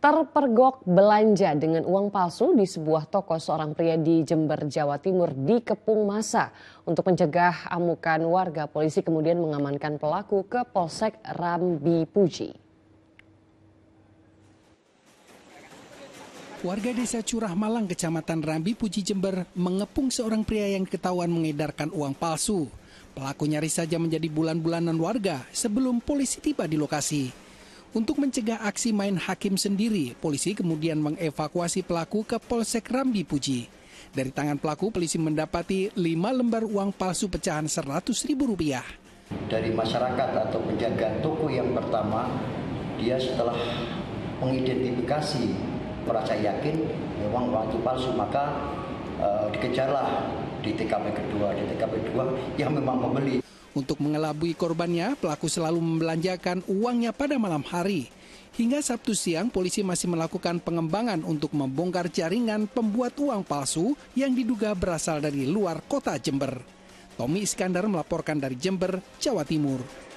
terpergok belanja dengan uang palsu di sebuah toko seorang pria di Jember, Jawa Timur dikepung masa. Untuk mencegah amukan warga, polisi kemudian mengamankan pelaku ke Polsek Rambi Puji. Warga desa Curah Malang, kecamatan Rambi Puji Jember mengepung seorang pria yang ketahuan mengedarkan uang palsu. Pelaku nyaris saja menjadi bulan-bulanan warga sebelum polisi tiba di lokasi. Untuk mencegah aksi main hakim sendiri, polisi kemudian mengevakuasi pelaku ke Polsek Rambi Puji. Dari tangan pelaku, polisi mendapati 5 lembar uang palsu pecahan Rp100.000. Dari masyarakat atau penjaga toko yang pertama, dia setelah mengidentifikasi merasa yakin memang uang itu palsu, maka uh, dikejarlah di TKP kedua, di TKP kedua yang memang membeli. Untuk mengelabui korbannya, pelaku selalu membelanjakan uangnya pada malam hari. Hingga Sabtu siang, polisi masih melakukan pengembangan untuk membongkar jaringan pembuat uang palsu yang diduga berasal dari luar kota Jember. Tommy Iskandar melaporkan dari Jember, Jawa Timur.